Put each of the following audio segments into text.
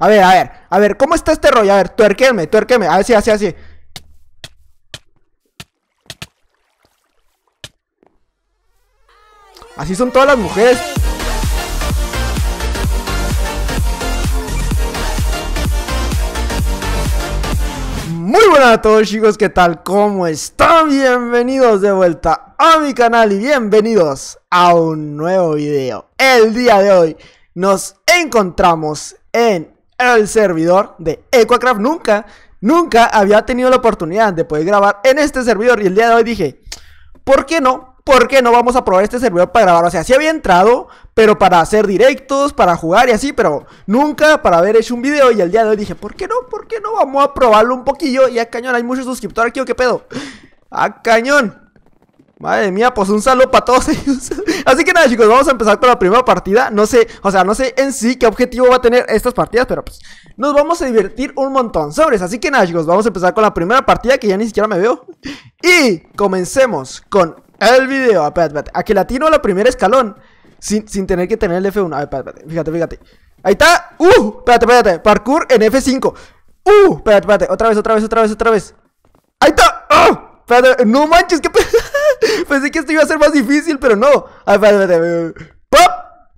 A ver, a ver, a ver, ¿cómo está este rollo? A ver, a ver, Así, así, así. Así son todas las mujeres. Muy buenas a todos chicos, ¿qué tal? ¿Cómo están? Bienvenidos de vuelta a mi canal y bienvenidos a un nuevo video. El día de hoy nos encontramos en el servidor de Equacraft. Nunca, nunca había tenido la oportunidad de poder grabar en este servidor. Y el día de hoy dije, ¿por qué no? ¿Por qué no vamos a probar este servidor para grabar? O sea, sí había entrado, pero para hacer directos, para jugar y así, pero nunca para haber hecho un video. Y el día de hoy dije, ¿por qué no? ¿Por qué no? Vamos a probarlo un poquillo. Y a cañón, hay muchos suscriptores aquí, ¿o qué pedo? A cañón. Madre mía, pues un saludo para todos ellos. Así que nada, chicos, vamos a empezar con la primera partida. No sé, o sea, no sé en sí qué objetivo va a tener estas partidas, pero pues nos vamos a divertir un montón sobres. Así que nada, chicos, vamos a empezar con la primera partida que ya ni siquiera me veo. Y comencemos con el video. A que espérate, aquí latino la primer escalón sin, tener que tener el F1. A ver, espérate, fíjate, fíjate. Ahí está. Uh, espérate, espérate. Parkour en F5. Uh, espérate, espérate. Otra vez, otra vez, otra vez, otra vez. Ahí está. Ah, espérate. No manches, qué pedo. Pensé que esto iba a ser más difícil, pero no. ¡Pop!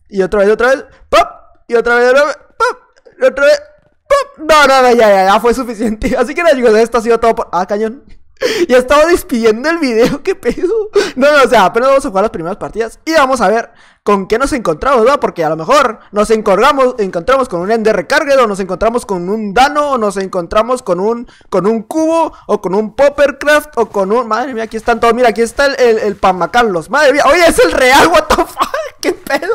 Y otra vez, otra vez. ¡Pop! Y otra vez, otra vez. ¡Pop! Y otra vez. ¡Pop! No, no, no, ya, ya, ya fue suficiente. Así que nada, chicos, esto ha sido todo por. Ah, cañón. Ya estaba despidiendo el video, qué pedo. No, no, o sea, apenas vamos a jugar las primeras partidas y vamos a ver con qué nos encontramos, ¿verdad? Porque a lo mejor nos encorgamos, encontramos con un Ender Recarga o nos encontramos con un Dano, o nos encontramos con un, con un Cubo, o con un Poppercraft, o con un. Madre mía, aquí están todos. Mira, aquí está el, el, el Pamacarlos. Madre mía, oye, es el real, what the qué pedo.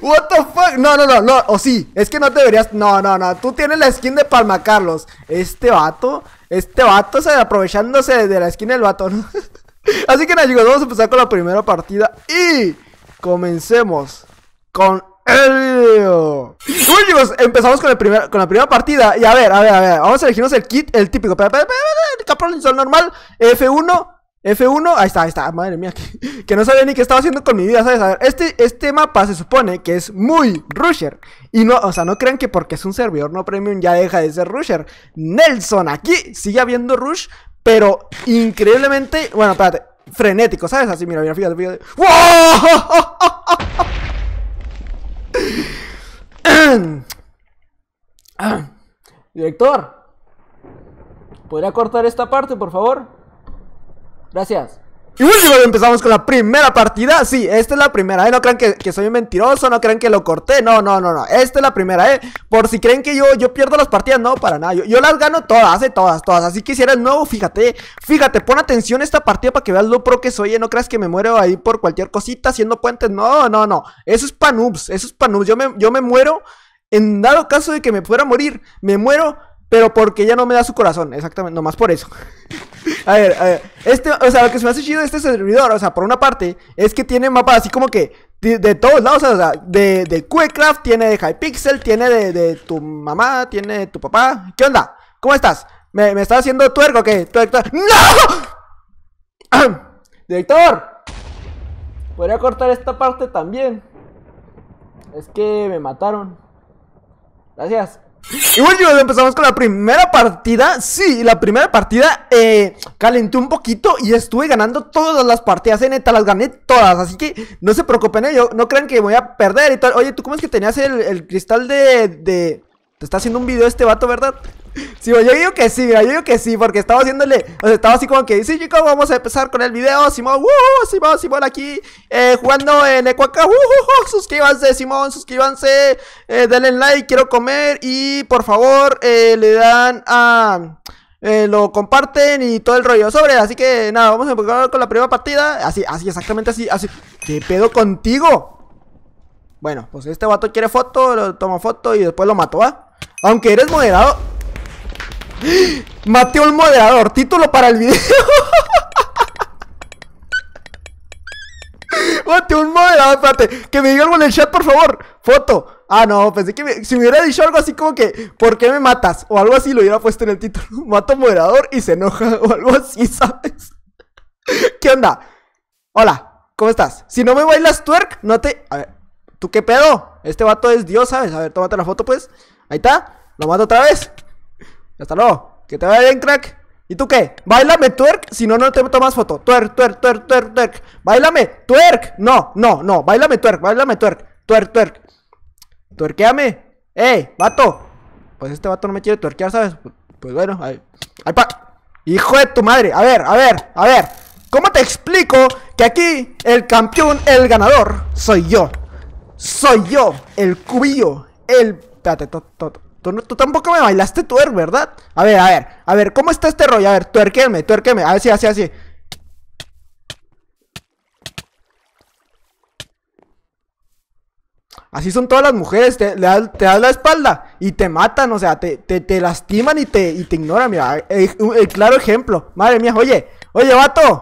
What the fuck? No, no, no, no. O sí. Es que no deberías. No, no, no. Tú tienes la skin de Palma Carlos. Este vato. Este vato se aprovechándose de la skin del vato, Así que nada, chicos, vamos a empezar con la primera partida. Y comencemos con él Bueno, chicos, empezamos con, el primer, con la primera partida. Y a ver, a ver, a ver. Vamos a elegirnos el kit, el típico. Caprón, normal. F1. F1, ahí está, ahí está, madre mía, que, no sabía ni qué estaba haciendo con mi vida, ¿sabes? A ver, este, este mapa se supone que es muy Rusher. Y no, o sea, no crean que porque es un servidor no premium ya deja de ser Rusher. Nelson, aquí sigue habiendo Rush, pero increíblemente, bueno, espérate, frenético, ¿sabes? Así, mira, mira, fíjate, fíjate. ¡Wow! Director, ¿podría cortar esta parte, por favor? Gracias. Y bueno, empezamos con la primera partida. Sí, esta es la primera, ¿eh? No crean que, soy un mentiroso, no crean que lo corté. No, no, no, no. Esta es la primera, ¿eh? Por si creen que yo, yo pierdo las partidas, no, para nada. Yo, las gano todas, ¿eh? Todas, todas. Así que si eres nuevo, fíjate, fíjate, pon atención a esta partida para que veas lo pro que soy, ¿eh? No creas que me muero ahí por cualquier cosita haciendo puentes. No, no, no. Eso es panubs, eso es panubs. Yo yo me muero en dado caso de que me pudiera morir. Me muero pero porque ya no me da su corazón, exactamente, nomás por eso. a ver, a ver, este, o sea, lo que se me hace chido de este servidor, o sea, por una parte, es que tiene mapas así como que de, todos lados, o sea, de, de Quecraft, tiene de Hypixel, tiene de, de, tu mamá, tiene de tu papá. ¿Qué onda? ¿Cómo estás? ¿Me, me estás haciendo tuerco o qué? ¿Tuerco? ¡No! Director, podría cortar esta parte también. Es que me mataron. Gracias. Y bueno, empezamos con la primera partida. Sí, la primera partida eh, calenté un poquito y estuve ganando todas las partidas. En eh, neta, las gané todas. Así que no se preocupen, eh, no crean que voy a perder y tal. Oye, ¿tú cómo es que tenías el, el cristal de, de, te está haciendo un video este vato, ¿verdad? Sí, yo digo que sí, yo digo que sí, porque estaba haciéndole, o sea, estaba así como que, sí chicos, vamos a empezar con el video, Simón, uh, uh Simón, Simón aquí, eh, jugando en Ecuaca, uh, uh, suscríbanse, Simón, suscríbanse, eh, denle like, quiero comer, y por favor, eh, le dan a... lo comparten y todo el rollo sobre. Así que nada, vamos a empezar con la primera partida. Así, así, exactamente así, así. ¿Qué pedo contigo? Bueno, pues este vato quiere foto, lo toma foto y después lo mato, ¿ah? Aunque eres moderado. Mateo un moderador, título para el video. Mateo un moderador, espérate. Que me diga algo en el chat, por favor. Foto. Ah, no, pensé que si me hubiera dicho algo así como que, ¿por qué me matas? O algo así lo hubiera puesto en el título. Mato moderador y se enoja. O algo así, ¿sabes? ¿Qué onda? Hola, ¿cómo estás? Si no me bailas twerk, no te. A ver. ¿Tú qué pedo? Este vato es Dios, ¿sabes? A ver, tómate la foto, pues. Ahí está. Lo mando otra vez. Hasta luego. Que te vaya bien, crack. ¿Y tú qué? Bailame twerk, si no, no te tomas foto. Twerk, twerk, twerk, twerk, twerk. Bailame twerk. No, no, no. Bailame twerk, bailame twerk. Twerk, twerk. Tuerqueame. ¡Ey, vato! Pues este vato no me quiere tuerquear, ¿sabes? Pues bueno, ahí. ahí pa. ¡Hijo de tu madre! A ver, a ver, a ver. ¿Cómo te explico que aquí el campeón, el ganador, soy yo? soy yo, el cubillo, el... Espérate, tú, tampoco me bailaste twerk, ¿verdad? A ver, a ver, a ver, ¿cómo está este rollo? A ver, tuerqueme, tuérqueme, a ver, así, así. Así son todas las mujeres, te, das, la espalda y te matan, o sea, te, lastiman y te, te ignoran, mira, eh, el claro ejemplo. Madre mía, oye, oye, vato,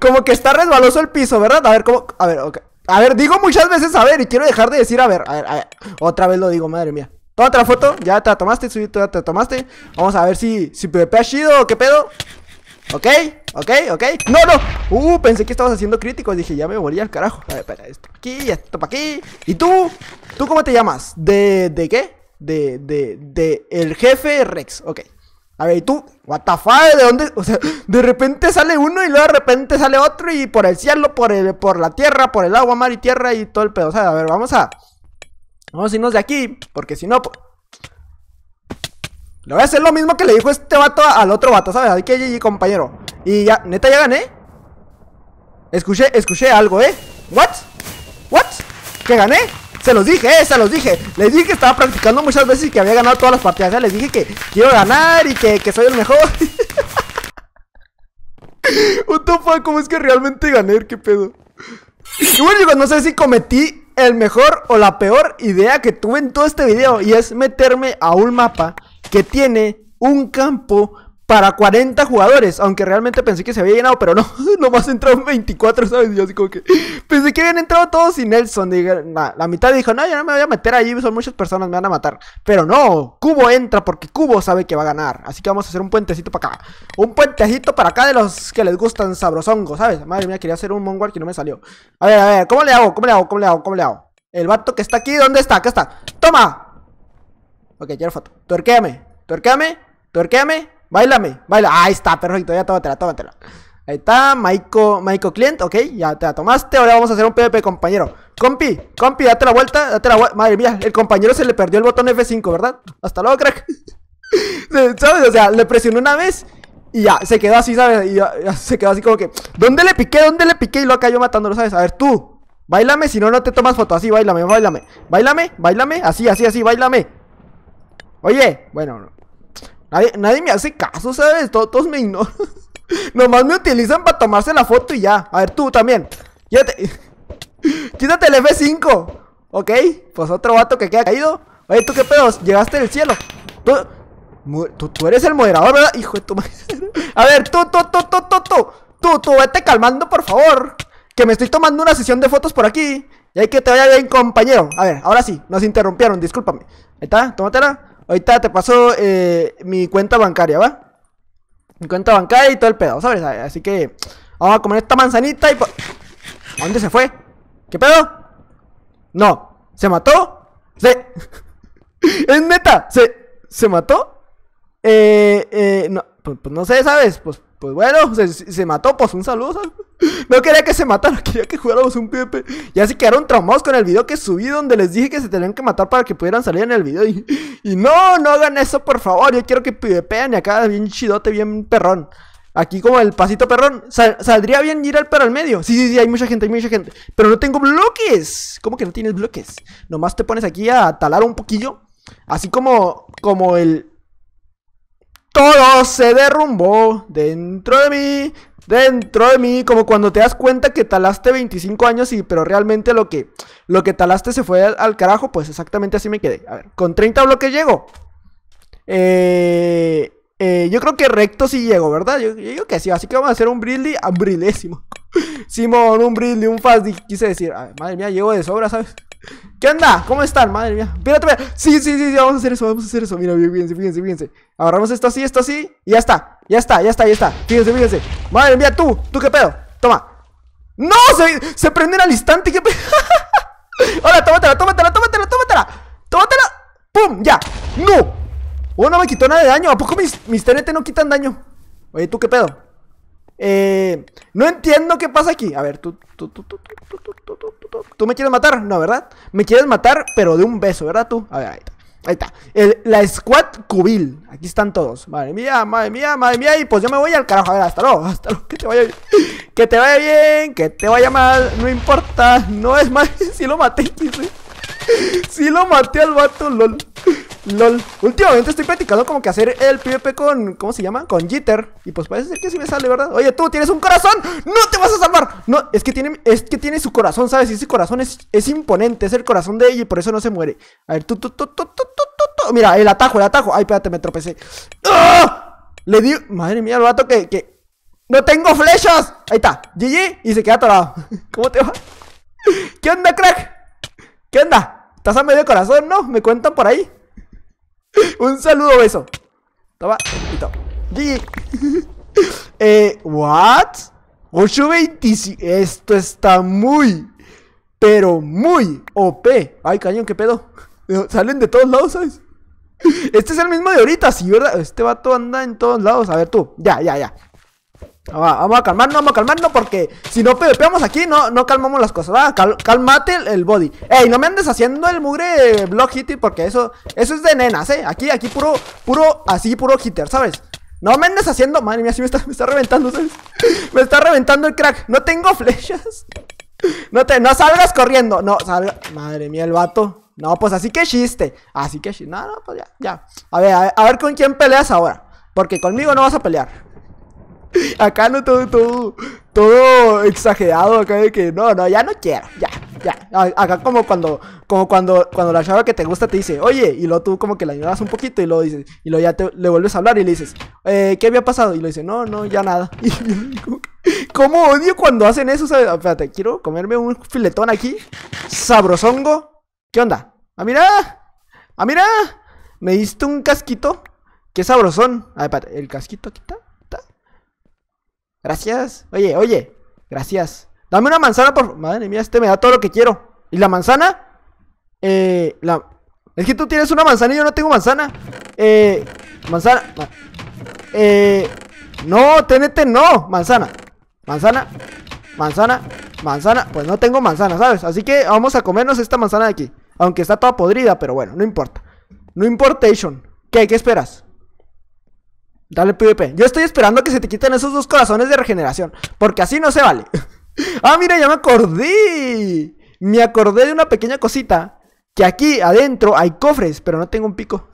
como que está resbaloso el piso, ¿verdad? A ver, ¿cómo? A ver, ok. A ver, digo muchas veces a ver y quiero dejar de decir a ver. A ver, a ver. Otra vez lo digo, madre mía. Otra foto, ya te la tomaste, ya te la tomaste. Vamos a ver si, si PvP chido o qué pedo. Ok, ok, ok. ¡No, no! Uh, pensé que estabas haciendo críticos. Dije, ya me moría al carajo. A ver, espera, esto aquí, esto para aquí. ¿Y tú? ¿Tú cómo te llamas? ¿De, de qué? De, de, de el jefe Rex. Ok. A ver, ¿y tú? ¿What the fuck? ¿De dónde? O sea, de repente sale uno y luego de repente sale otro y por el cielo, por, por la tierra, por el agua, mar y tierra y todo el pedo. O sea, a ver, vamos a... Vamos a irnos de aquí, porque si no... Pues, le voy a hacer lo mismo que le dijo este vato al otro vato, ¿sabes? Hay que GG, compañero. Y ya, neta, ya gané. Escuché, escuché algo, ¿eh? ¿What? ¿What? ¿Que gané? Se los dije, eh, se los dije Les dije que estaba practicando muchas veces y que había ganado todas las partidas Les dije que quiero ganar y que, soy el mejor What ¿cómo es que realmente gané? ¿Qué pedo? Y bueno chicos, no sé si cometí el mejor o la peor idea que tuve en todo este video Y es meterme a un mapa que tiene un campo para 40 jugadores, aunque realmente pensé que se había llenado, pero no, nomás entraron 24, ¿sabes? Yo así como que pensé que habían entrado todos sin Nelson. la mitad dijo, no, yo no me voy a meter allí, son muchas personas, me van a matar. Pero no, Cubo entra porque Cubo sabe que va a ganar. Así que vamos a hacer un puentecito para acá. Un puentecito para acá de los que les gustan sabrosongos, ¿sabes? Madre mía, quería hacer un Mongwar que no me salió. A ver, a ver, ¿cómo le hago? ¿Cómo le hago? ¿Cómo le hago? ¿Cómo le hago? El vato que está aquí, ¿dónde está? Acá está. ¡Toma! Ok, ya foto. Tuerquéame, tuerquéame, tuerquéame. Báilame, baila. Ahí está, perfecto, ya tómatela, tómatela. Ahí está, Maiko, Maiko Client, ok, ya te la tomaste. Ahora vamos a hacer un PvP, compañero. Compi, compi, date la vuelta, date la vuelta. Madre mía, el compañero se le perdió el botón F5, ¿verdad? Hasta luego, crack. ¿Sabes? O sea, le presionó una vez y ya, se quedó así, ¿sabes? Y se quedó así como que, ¿dónde le piqué? ¿Dónde le piqué? Y lo cayó matándolo, ¿sabes? A ver, tú, bailame, si no, no te tomas foto. Así, bailame, bailame. Bailame, bailame, así, así, así, bailame. Oye, bueno, Nadie, nadie me hace caso, ¿sabes? Todos, me ignoran. Nomás me utilizan para tomarse la foto y ya. A ver, tú también. Quítate, Quítate el F5. Ok, pues otro vato que queda caído. Oye, ¿tú qué pedos? Llegaste del cielo. Tú, tú, tú eres el moderador, ¿verdad? Hijo de tu madre. A ver, tú, tú, tú, tú, tú, tú. Tú, tú, vete calmando, por favor. Que me estoy tomando una sesión de fotos por aquí. Y hay que te vaya bien, compañero. A ver, ahora sí, nos interrumpieron, discúlpame. Ahí está, tómatela. Ahorita te paso eh, mi cuenta bancaria, ¿va? Mi cuenta bancaria y todo el pedo, ¿sabes? Así que vamos a comer esta manzanita y... ¿A dónde se fue? ¿Qué pedo? No. ¿Se mató? Se... ¿Es neta? ¿Se, ¿se mató? Eh, eh, no, pues, pues no sé, ¿sabes? Pues pues bueno, se, mató, pues un saludo. No quería que se matara, quería que jugáramos un PvP. Y así quedaron traumados con el video que subí donde les dije que se tenían que matar para que pudieran salir en el video. Y, no, no hagan eso, por favor. Yo quiero que PvPen y acá bien chidote, bien perrón. Aquí como el pasito perrón. saldría bien ir al perro al medio. Sí, sí, sí, hay mucha gente, hay mucha gente. Pero no tengo bloques. ¿Cómo que no tienes bloques? Nomás te pones aquí a talar un poquillo. Así como, como el, todo se derrumbó dentro de mí, dentro de mí, como cuando te das cuenta que talaste 25 años y pero realmente lo que lo que talaste se fue al, carajo, pues exactamente así me quedé. A ver, con 30 bloques llego. Eh, eh, yo creo que recto sí llego, ¿verdad? Yo, que sí, así que vamos a hacer un brilli, ah, un brilésimo. Simón, un brilli, un fast, quise decir. ver, ah, madre mía, llego de sobra, ¿sabes? ¿Qué onda? ¿Cómo están? Madre mía. Espérate, Sí, sí, sí, sí, vamos a hacer eso, vamos a hacer eso. Mira, fíjense, fíjense, fíjense. Agarramos esto así, esto así. Y ya está. Ya está, ya está, ya está. Fíjense, fíjense. Madre mía, tú, tú qué pedo. Toma. ¡No! Se, se prenden al instante, qué pedo. Ahora, tómatela, tómatela, tómatela, tómatela. Tómatela. ¡Pum! ¡Ya! ¡No! Oh, no me quitó nada de daño. ¿A poco mis, mis TNT no quitan daño? Oye, ¿tú qué pedo? Eh, no entiendo qué pasa aquí. A ver, tú, tú, tú, tú, tú, me quieres matar, ¿no, verdad? Me quieres matar, pero de un beso, ¿verdad tú? A ver, ahí está. Ahí está. la squad cubil. Aquí están todos. Madre mía, madre mía, madre mía. Y pues yo me voy al carajo. A ver, hasta luego, hasta luego. Que te vaya bien. Que te vaya bien, que te vaya mal. No importa. No es más. Si lo maté, si lo maté al vato, lol. LOL. Últimamente estoy practicando como que hacer el PvP con. ¿Cómo se llama? Con Jitter. Y pues parece ser que sí me sale, ¿verdad? Oye, tú tienes un corazón. ¡No te vas a salvar! No, es que tiene, es que tiene su corazón, ¿sabes? Y ese corazón es, es imponente. Es el corazón de ella y por eso no se muere. A ver, tú, tú, tú, tú, tú, tú, tú. Mira, el atajo, el atajo. Ay, espérate, me tropecé. ¡Oh! Le di. Madre mía, el vato que. que... ¡No tengo flechas! Ahí está, GG, y se queda atorado. ¿Cómo te va? ¿Qué onda, crack? ¿Qué onda? ¿Estás a medio corazón, no? ¿Me cuentan por ahí? Un saludo, beso. Toma, listo. eh, ¿what? 8.25. Esto está muy, pero muy OP. Ay, cañón, qué pedo. Salen de todos lados, ¿sabes? Este es el mismo de ahorita, sí, ¿verdad? Este vato anda en todos lados. A ver tú, ya, ya, ya. Ah, vamos a calmarnos, vamos a calmarnos porque si no pepeamos aquí, no, no calmamos las cosas. ¿va? calmate el, body. Ey, no me andes haciendo el mugre block hitting porque eso, eso es de nenas, eh. Aquí, aquí puro, puro, así puro hitter, ¿sabes? No me andes haciendo. Madre mía, sí me está, me reventando, ¿sabes? me está reventando el crack. No tengo flechas. No te, no salgas corriendo. No, salga. Madre mía, el vato. No, pues así que chiste. Así que chiste. No, no, pues ya, ya. a ver, a ver con quién peleas ahora. Porque conmigo no vas a pelear. Acá no todo, todo, todo exagerado, acá de que no, no, ya no quiero, ya, ya. Acá como cuando, como cuando, cuando la chava que te gusta te dice, oye, y luego tú como que la ayudas un poquito y luego dices, y luego ya le vuelves a hablar y le dices, eh, ¿qué había pasado? Y lo dice, no, no, ya nada. como ¿Cómo odio cuando hacen eso? ¿sabes? Espérate, quiero comerme un filetón aquí. Sabrosongo. ¿Qué onda? ¡Ah, mira! ¡Ah, mira! Me diste un casquito. ¡Qué sabrosón! A ver, el casquito aquí está. Gracias. Oye, oye. Gracias. Dame una manzana, por Madre mía, este me da todo lo que quiero. ¿Y la manzana? Eh, la... Es que tú tienes una manzana y yo no tengo manzana. Eh, manzana. Eh, no, tenete no. Manzana. Manzana. Manzana. Manzana. Pues no tengo manzana, ¿sabes? Así que vamos a comernos esta manzana de aquí. Aunque está toda podrida, pero bueno, no importa. No importation. ¿Qué? ¿Qué esperas? Dale PvP. Yo estoy esperando que se te quiten esos dos corazones de regeneración. Porque así no se vale. ah, mira, ya me acordé. Me acordé de una pequeña cosita. Que aquí adentro hay cofres, pero no tengo un pico.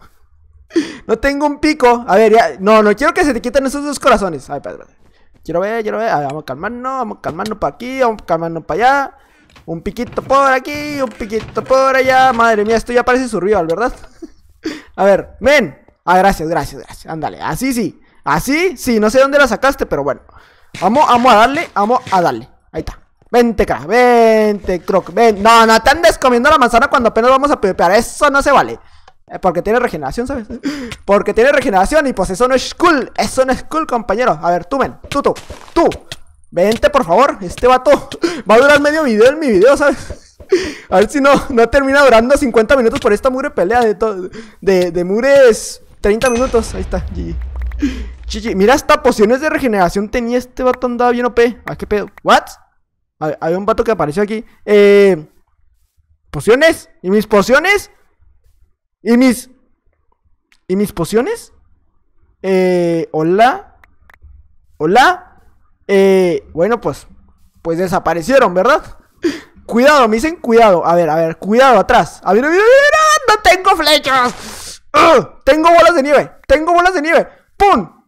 no tengo un pico. A ver, ya. No, no quiero que se te quiten esos dos corazones. Ay, espérate. Quiero ver, quiero ver. Ah, a ver, vamos a calmarnos. Vamos a calmarnos para aquí. Vamos a calmarnos para allá. Un piquito por aquí. Un piquito por allá. Madre mía, esto ya parece survival, ¿verdad? a ver, ven. Ah, gracias, gracias, gracias. Ándale, así sí. Así sí, no sé dónde la sacaste, pero bueno. Vamos, vamos a darle, vamos a darle. Ahí está. Vente, crack, vente, croc, ven. No, no te andes comiendo la manzana cuando apenas vamos a pepear. Eso no se vale. Eh, porque tiene regeneración, ¿sabes? Porque tiene regeneración y pues eso no es cool. Eso no es cool, compañero. A ver, tú ven, tú, tú, tú. Vente, por favor. Este vato va a durar medio video en mi video, ¿sabes? A ver si no, no termina durando 50 minutos por esta mugre pelea de, de, de mures 30 minutos, ahí está, GG. mira hasta pociones de regeneración tenía este vato andado bien OP. ¿A ah, qué pedo? ¿What? había un vato que apareció aquí. Eh. ¿Pociones? ¿Y mis pociones? ¿Y mis. ¿Y mis pociones? Eh. Hola. Hola. Eh. Bueno, pues. Pues desaparecieron, ¿verdad? Cuidado, me dicen cuidado. A ver, a ver, cuidado atrás. A ver, a ver, a ver, ¡ah! no tengo flechas. ¡Ah! ¡Tengo bolas de nieve! ¡Tengo bolas de nieve! ¡Pum!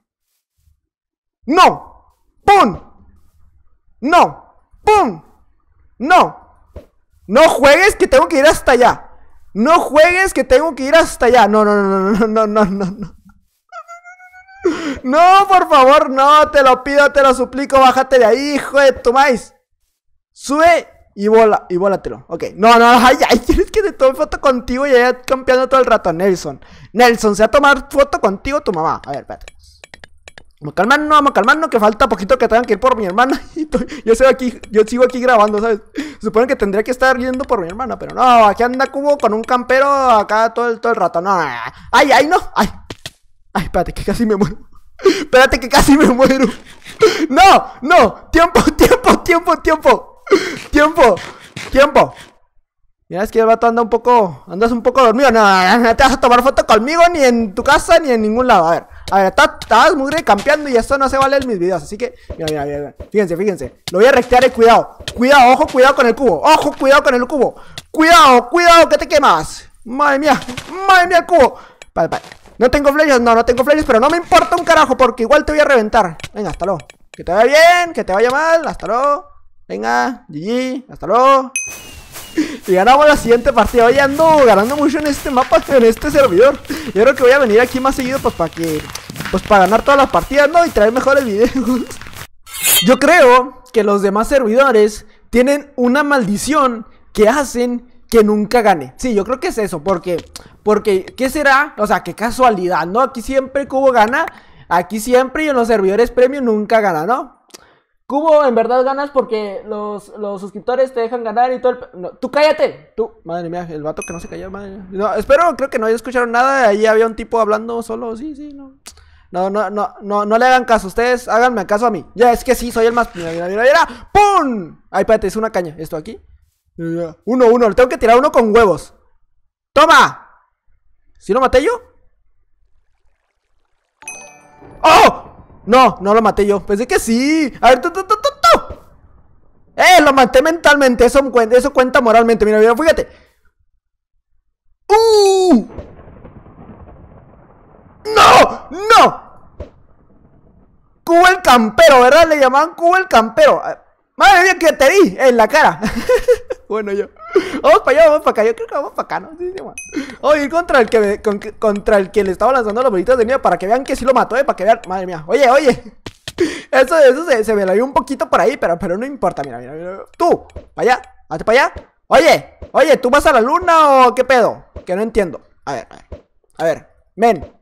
¡No! ¡Pum! ¡No! ¡Pum! ¡No! No juegues que tengo que ir hasta allá. No juegues que tengo que ir hasta allá. No, no, no, no, no, no, no, no. No, por favor, no, te lo pido, te lo suplico, bájate de ahí, hijo de tu maíz. Sube y, bola, y volátelo Ok. No, no, ay, ay, quieres que te tome foto contigo y allá campeando todo el rato, Nelson. Nelson, se va a tomar foto contigo tu mamá. A ver, espérate. Vamos a no, vamos a no que falta poquito que tengan que ir por mi hermana. yo, sigo aquí, yo sigo aquí grabando, ¿sabes? Supongo que tendría que estar yendo por mi hermana, pero no, aquí anda Cubo con un campero acá todo el, todo el rato. No, ay, ay, no, ay. Ay, espérate, que casi me muero. espérate, que casi me muero. No, no, tiempo, tiempo, tiempo, tiempo. ¡Tiempo! ¡Tiempo! Mira, es que el vato anda un poco. Andas un poco dormido. No, te vas a tomar foto conmigo ni en tu casa ni en ningún lado. A ver, a ver, estás, campeando y eso no se vale en mis videos. Así que, mira, mira, mira, Fíjense, fíjense. Lo voy a rectear y cuidado. Cuidado, ojo, cuidado con el cubo. Ojo, cuidado con el cubo. Cuidado, cuidado, que te quemas. Madre mía, madre mía, el cubo. Vale, No tengo flechas, no, no tengo flechas, pero no me importa un carajo porque igual te voy a reventar. Venga, hasta luego. Que te vaya bien, que te vaya mal, hasta luego. Venga, GG, hasta luego. Si ganamos la siguiente partida. Oye, ando ganando mucho en este mapa, en este servidor. Yo creo que voy a venir aquí más seguido, pues para que. Pues para ganar todas las partidas, ¿no? Y traer mejores videos. Yo creo que los demás servidores tienen una maldición que hacen que nunca gane. Sí, yo creo que es eso, porque, porque, ¿qué será? O sea, qué casualidad, ¿no? Aquí siempre Cubo gana, aquí siempre y en los servidores premium nunca gana, ¿no? Cubo en verdad ganas porque los, suscriptores te dejan ganar y todo el... tú cállate, tú. Madre mía, el vato que no se cayó, madre mía. No, espero, creo que no escucharon nada. Ahí había un tipo hablando solo, sí, sí, no. No, no, no, no, le hagan caso. Ustedes háganme caso a mí. Ya, es que sí, soy el más... Mira, mira, ¡Pum! Ay, espérate, es una caña. Esto aquí. Uno, uno. Le tengo que tirar uno con huevos. ¡Toma! ¿Sí lo maté yo? ¡Oh! No, no lo maté yo. Pensé que sí. A ver, tú, tú, tú, tú, Eh, lo maté mentalmente. Eso, eso cuenta moralmente. Mira, mira, fíjate. ¡Uh! ¡No! ¡No! Cubo el campero, ¿verdad? Le llamaban Cubo el campero. Madre mía, que te di en la cara. bueno, yo. Vamos para allá, vamos para acá. Yo creo que vamos para acá, ¿no? Sí, sí, Oye, contra el que contra el que le estaba lanzando los bolitas de nieve para que vean que sí lo mató, eh, para que vean. Madre mía. Oye, oye. Eso, se, me la dio un poquito por ahí, pero, pero no importa, mira, mira, mira. Tú, para allá, hazte para allá. Oye, oye, ¿tú vas a la luna o qué pedo? Que no entiendo. A ver, a ver. A ver, men.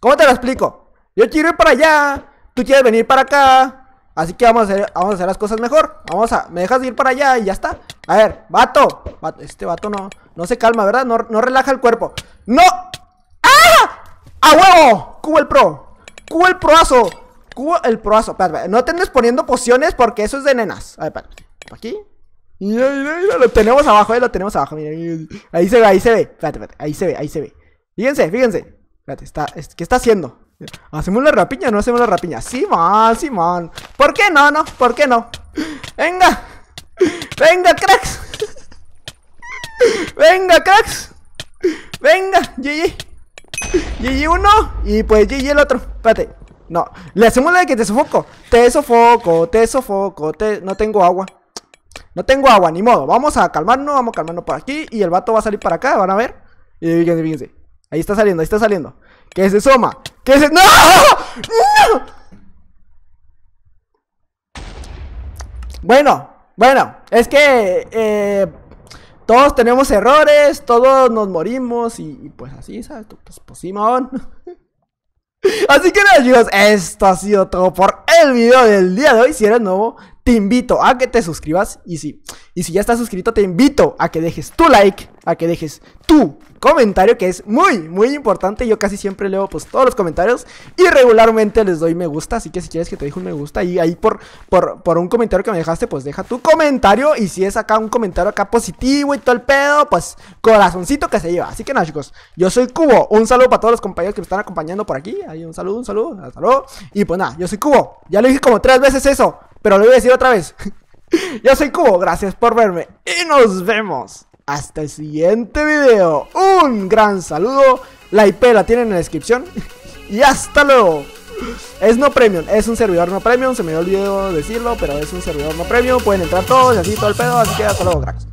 ¿Cómo te lo explico? Yo quiero ir para allá. Tú quieres venir para acá. Así que vamos a hacer, vamos a hacer las cosas mejor. Vamos a, me dejas ir para allá y ya está. A ver, vato. este vato no, no se calma, ¿verdad? No, relaja el cuerpo. ¡No! ¡Ah! ¡A huevo! Cubo el pro. Cubo el proazo. Cubo el proazo. no te andes poniendo pociones porque eso es de nenas. A ver, Aquí. Lo tenemos abajo, eh, lo tenemos abajo. ahí se ve, ahí se ve. ahí se ve, ahí se ve. Fíjense, fíjense. Espérate, está, ¿qué está haciendo? Hacemos la rapiña, no hacemos la rapiña. Sí, man, sí, man. ¿Por qué no, no? ¿Por qué no? Venga. Venga, cracks. Venga, cracks. Venga, GG. GG uno y pues GG el otro. Espérate. No, le hacemos la de que te sofoco. Te sofoco, te sofoco, te... No tengo agua. No tengo agua, ni modo. Vamos a calmarnos, vamos a calmarnos por aquí. Y el vato va a salir para acá, van a ver. Y fíjense, fíjense. Ahí está saliendo, ahí está saliendo. Que se soma que ¡No! Bueno, bueno, es que eh, todos tenemos errores, todos nos morimos y, pues así, ¿sabes? Pues, pues Así que nada chicos, esto ha sido todo por el video del día de hoy. Si eres nuevo, te invito a que te suscribas. Y si, y si ya estás suscrito, te invito a que dejes tu like, a que dejes tu comentario, que es muy, muy importante. Yo casi siempre leo pues todos los comentarios y regularmente les doy me gusta. Así que si quieres que te deje un me gusta y ahí por, por, por un comentario que me dejaste, pues deja tu comentario. Y si es acá un comentario acá positivo y todo el pedo, pues corazoncito que se lleva. Así que nada, chicos, yo soy Cubo. Un saludo para todos los compañeros que me están acompañando por aquí. Ahí un saludo, un saludo, un saludo, Y pues nada, yo soy Cubo. Ya lo dije como tres veces eso. Pero lo voy a decir otra vez. Yo soy Cubo, gracias por verme y nos vemos hasta el siguiente video. Un gran saludo. La IP la tienen en la descripción. Y hasta luego. Es no premium, es un servidor no premium. Se me olvidó decirlo, pero es un servidor no premium. Pueden entrar todos y así todo el pedo. Así que hasta luego, cracks.